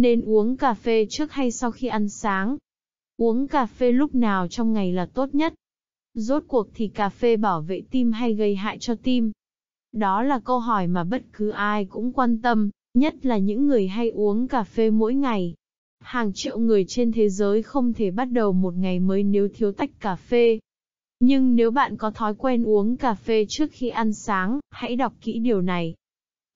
Nên uống cà phê trước hay sau khi ăn sáng? Uống cà phê lúc nào trong ngày là tốt nhất? Rốt cuộc thì cà phê bảo vệ tim hay gây hại cho tim? Đó là câu hỏi mà bất cứ ai cũng quan tâm, nhất là những người hay uống cà phê mỗi ngày. Hàng triệu người trên thế giới không thể bắt đầu một ngày mới nếu thiếu tách cà phê. Nhưng nếu bạn có thói quen uống cà phê trước khi ăn sáng, hãy đọc kỹ điều này.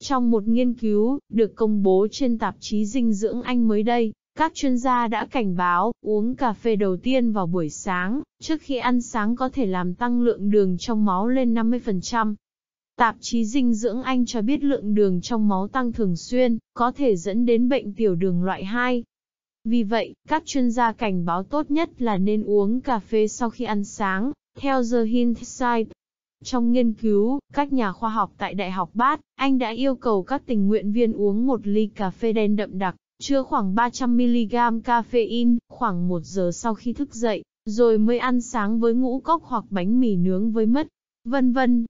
Trong một nghiên cứu, được công bố trên tạp chí dinh dưỡng Anh mới đây, các chuyên gia đã cảnh báo, uống cà phê đầu tiên vào buổi sáng, trước khi ăn sáng có thể làm tăng lượng đường trong máu lên 50%. Tạp chí dinh dưỡng Anh cho biết lượng đường trong máu tăng thường xuyên, có thể dẫn đến bệnh tiểu đường loại 2. Vì vậy, các chuyên gia cảnh báo tốt nhất là nên uống cà phê sau khi ăn sáng, theo The Hint trong nghiên cứu, các nhà khoa học tại Đại học Bát, Anh đã yêu cầu các tình nguyện viên uống một ly cà phê đen đậm đặc, chứa khoảng 300mg caffeine, khoảng 1 giờ sau khi thức dậy, rồi mới ăn sáng với ngũ cốc hoặc bánh mì nướng với mất, vân vân.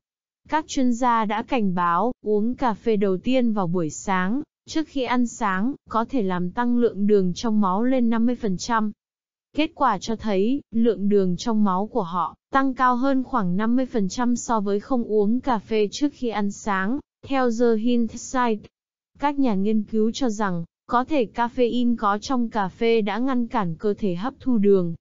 Các chuyên gia đã cảnh báo, uống cà phê đầu tiên vào buổi sáng, trước khi ăn sáng, có thể làm tăng lượng đường trong máu lên 50%, Kết quả cho thấy, lượng đường trong máu của họ tăng cao hơn khoảng 50% so với không uống cà phê trước khi ăn sáng, theo The Hint Site. Các nhà nghiên cứu cho rằng, có thể caffeine có trong cà phê đã ngăn cản cơ thể hấp thu đường.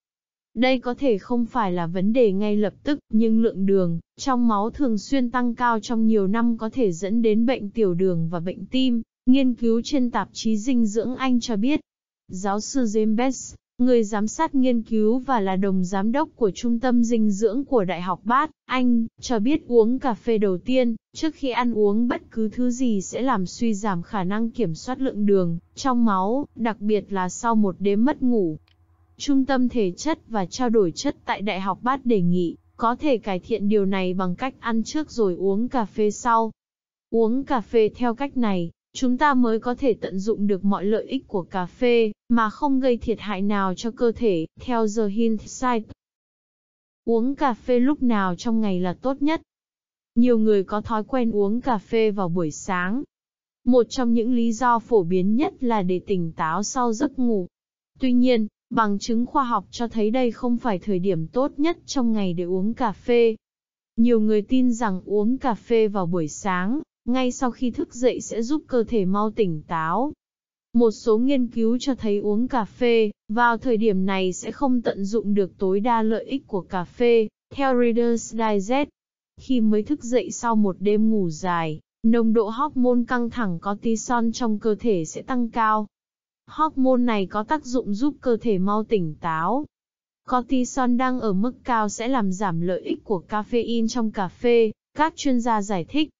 Đây có thể không phải là vấn đề ngay lập tức, nhưng lượng đường trong máu thường xuyên tăng cao trong nhiều năm có thể dẫn đến bệnh tiểu đường và bệnh tim, nghiên cứu trên tạp chí dinh dưỡng Anh cho biết. Giáo sư James Best, Người giám sát nghiên cứu và là đồng giám đốc của trung tâm dinh dưỡng của Đại học Bát, Anh, cho biết uống cà phê đầu tiên, trước khi ăn uống bất cứ thứ gì sẽ làm suy giảm khả năng kiểm soát lượng đường trong máu, đặc biệt là sau một đêm mất ngủ. Trung tâm thể chất và trao đổi chất tại Đại học Bát đề nghị, có thể cải thiện điều này bằng cách ăn trước rồi uống cà phê sau. Uống cà phê theo cách này, chúng ta mới có thể tận dụng được mọi lợi ích của cà phê, mà không gây thiệt hại nào cho cơ thể, theo The Hint Site. Uống cà phê lúc nào trong ngày là tốt nhất? Nhiều người có thói quen uống cà phê vào buổi sáng. Một trong những lý do phổ biến nhất là để tỉnh táo sau giấc ngủ. Tuy nhiên, bằng chứng khoa học cho thấy đây không phải thời điểm tốt nhất trong ngày để uống cà phê. Nhiều người tin rằng uống cà phê vào buổi sáng ngay sau khi thức dậy sẽ giúp cơ thể mau tỉnh táo. Một số nghiên cứu cho thấy uống cà phê, vào thời điểm này sẽ không tận dụng được tối đa lợi ích của cà phê, theo Reader's Digest. Khi mới thức dậy sau một đêm ngủ dài, nồng độ hormone căng thẳng có cortisol trong cơ thể sẽ tăng cao. Hormone này có tác dụng giúp cơ thể mau tỉnh táo. Cortisol đang ở mức cao sẽ làm giảm lợi ích của caffeine trong cà phê, các chuyên gia giải thích.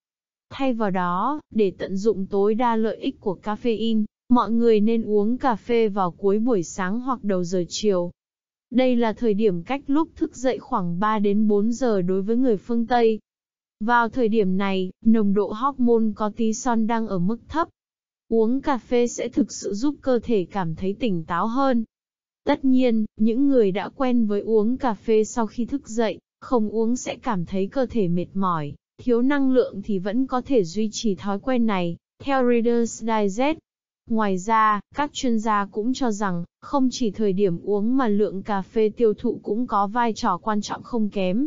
Thay vào đó, để tận dụng tối đa lợi ích của caffeine, mọi người nên uống cà phê vào cuối buổi sáng hoặc đầu giờ chiều. Đây là thời điểm cách lúc thức dậy khoảng 3 đến 4 giờ đối với người phương Tây. Vào thời điểm này, nồng độ hormone cortisol đang ở mức thấp. Uống cà phê sẽ thực sự giúp cơ thể cảm thấy tỉnh táo hơn. Tất nhiên, những người đã quen với uống cà phê sau khi thức dậy, không uống sẽ cảm thấy cơ thể mệt mỏi, thiếu năng lượng thì vẫn có thể duy trì thói quen này, theo Reader's Digest. Ngoài ra, các chuyên gia cũng cho rằng, không chỉ thời điểm uống mà lượng cà phê tiêu thụ cũng có vai trò quan trọng không kém.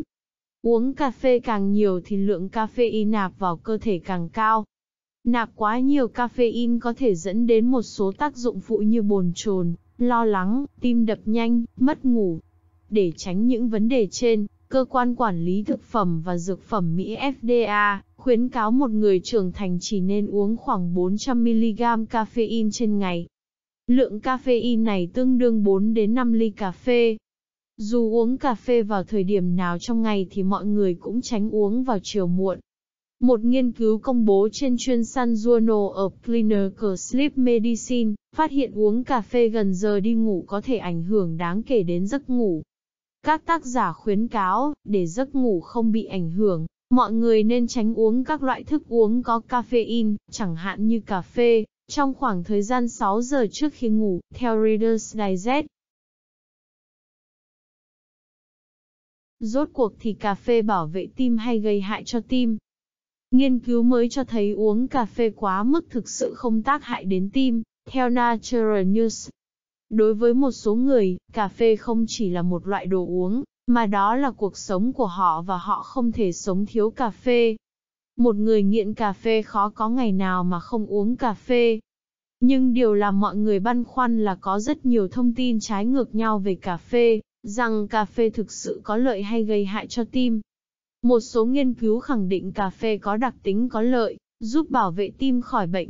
Uống cà phê càng nhiều thì lượng caffeine nạp vào cơ thể càng cao. Nạp quá nhiều caffeine có thể dẫn đến một số tác dụng phụ như bồn chồn, lo lắng, tim đập nhanh, mất ngủ. Để tránh những vấn đề trên, Cơ quan Quản lý Thực phẩm và Dược phẩm Mỹ FDA khuyến cáo một người trưởng thành chỉ nên uống khoảng 400mg caffeine trên ngày. Lượng caffeine này tương đương 4 đến 5 ly cà phê. Dù uống cà phê vào thời điểm nào trong ngày thì mọi người cũng tránh uống vào chiều muộn. Một nghiên cứu công bố trên chuyên san Journal of Clinical Sleep Medicine phát hiện uống cà phê gần giờ đi ngủ có thể ảnh hưởng đáng kể đến giấc ngủ. Các tác giả khuyến cáo, để giấc ngủ không bị ảnh hưởng, mọi người nên tránh uống các loại thức uống có caffeine, chẳng hạn như cà phê, trong khoảng thời gian 6 giờ trước khi ngủ, theo Reader's Digest. Rốt cuộc thì cà phê bảo vệ tim hay gây hại cho tim? Nghiên cứu mới cho thấy uống cà phê quá mức thực sự không tác hại đến tim. Theo Natural News, Đối với một số người, cà phê không chỉ là một loại đồ uống, mà đó là cuộc sống của họ và họ không thể sống thiếu cà phê. Một người nghiện cà phê khó có ngày nào mà không uống cà phê. Nhưng điều làm mọi người băn khoăn là có rất nhiều thông tin trái ngược nhau về cà phê, rằng cà phê thực sự có lợi hay gây hại cho tim. Một số nghiên cứu khẳng định cà phê có đặc tính có lợi, giúp bảo vệ tim khỏi bệnh,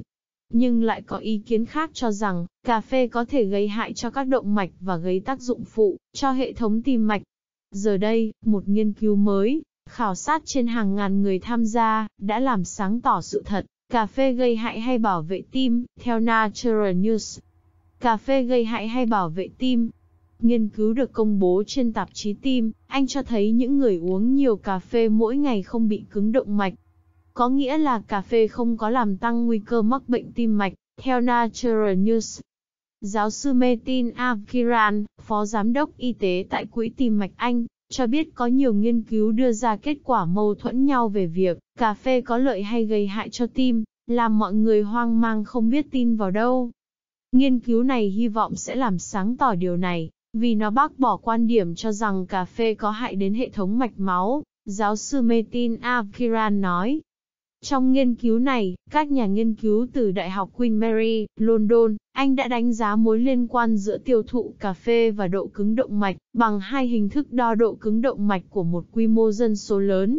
nhưng lại có ý kiến khác cho rằng, cà phê có thể gây hại cho các động mạch và gây tác dụng phụ, cho hệ thống tim mạch. Giờ đây, một nghiên cứu mới, khảo sát trên hàng ngàn người tham gia, đã làm sáng tỏ sự thật, cà phê gây hại hay bảo vệ tim, theo Natural News. Cà phê gây hại hay bảo vệ tim, Nghiên cứu được công bố trên tạp chí Tim, Anh cho thấy những người uống nhiều cà phê mỗi ngày không bị cứng động mạch, có nghĩa là cà phê không có làm tăng nguy cơ mắc bệnh tim mạch, theo Natural News. Giáo sư Metin Avkiran, Phó Giám đốc Y tế tại Quỹ Tim Mạch Anh, cho biết có nhiều nghiên cứu đưa ra kết quả mâu thuẫn nhau về việc cà phê có lợi hay gây hại cho tim, làm mọi người hoang mang không biết tin vào đâu. Nghiên cứu này hy vọng sẽ làm sáng tỏ điều này, vì nó bác bỏ quan điểm cho rằng cà phê có hại đến hệ thống mạch máu, giáo sư Metin Avkiran nói. Trong nghiên cứu này, các nhà nghiên cứu từ Đại học Queen Mary, London, Anh đã đánh giá mối liên quan giữa tiêu thụ cà phê và độ cứng động mạch bằng hai hình thức đo độ cứng động mạch của một quy mô dân số lớn.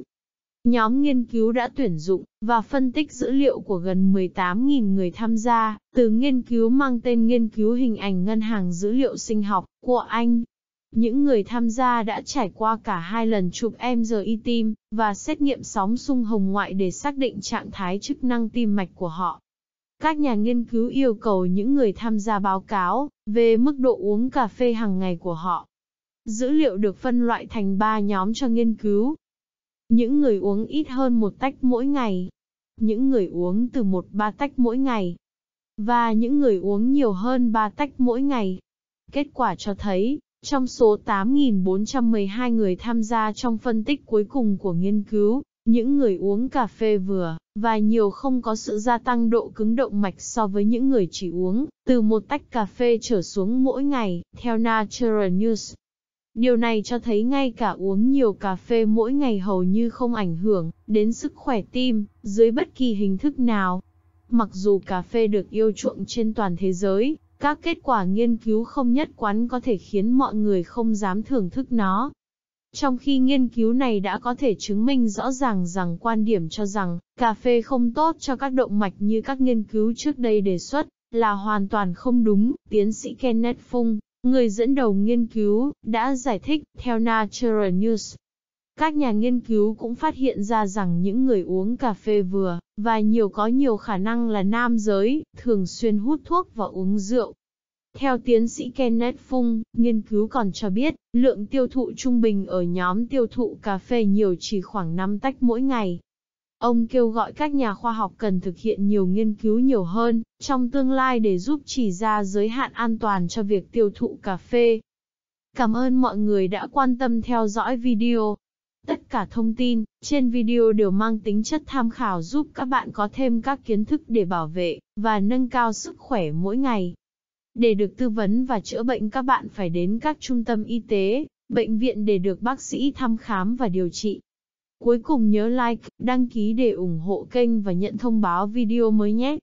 Nhóm nghiên cứu đã tuyển dụng và phân tích dữ liệu của gần 18.000 người tham gia từ nghiên cứu mang tên nghiên cứu hình ảnh ngân hàng dữ liệu sinh học của Anh những người tham gia đã trải qua cả hai lần chụp MRI e tim và xét nghiệm sóng xung hồng ngoại để xác định trạng thái chức năng tim mạch của họ. Các nhà nghiên cứu yêu cầu những người tham gia báo cáo về mức độ uống cà phê hàng ngày của họ. Dữ liệu được phân loại thành 3 nhóm cho nghiên cứu. Những người uống ít hơn một tách mỗi ngày, những người uống từ 1-3 tách mỗi ngày và những người uống nhiều hơn 3 tách mỗi ngày. Kết quả cho thấy, trong số 8.412 người tham gia trong phân tích cuối cùng của nghiên cứu, những người uống cà phê vừa và nhiều không có sự gia tăng độ cứng động mạch so với những người chỉ uống từ một tách cà phê trở xuống mỗi ngày, theo Natural News. Điều này cho thấy ngay cả uống nhiều cà phê mỗi ngày hầu như không ảnh hưởng đến sức khỏe tim dưới bất kỳ hình thức nào. Mặc dù cà phê được yêu chuộng trên toàn thế giới, các kết quả nghiên cứu không nhất quán có thể khiến mọi người không dám thưởng thức nó. Trong khi nghiên cứu này đã có thể chứng minh rõ ràng rằng quan điểm cho rằng cà phê không tốt cho các động mạch như các nghiên cứu trước đây đề xuất là hoàn toàn không đúng, tiến sĩ Kenneth Fung, người dẫn đầu nghiên cứu, đã giải thích theo Natural News. Các nhà nghiên cứu cũng phát hiện ra rằng những người uống cà phê vừa và nhiều có nhiều khả năng là nam giới, thường xuyên hút thuốc và uống rượu. Theo tiến sĩ Kenneth Fung, nghiên cứu còn cho biết, lượng tiêu thụ trung bình ở nhóm tiêu thụ cà phê nhiều chỉ khoảng 5 tách mỗi ngày. Ông kêu gọi các nhà khoa học cần thực hiện nhiều nghiên cứu nhiều hơn trong tương lai để giúp chỉ ra giới hạn an toàn cho việc tiêu thụ cà phê. Cảm ơn mọi người đã quan tâm theo dõi video. Tất cả thông tin trên video đều mang tính chất tham khảo giúp các bạn có thêm các kiến thức để bảo vệ và nâng cao sức khỏe mỗi ngày. Để được tư vấn và chữa bệnh các bạn phải đến các trung tâm y tế, bệnh viện để được bác sĩ thăm khám và điều trị. Cuối cùng nhớ like, đăng ký để ủng hộ kênh và nhận thông báo video mới nhé.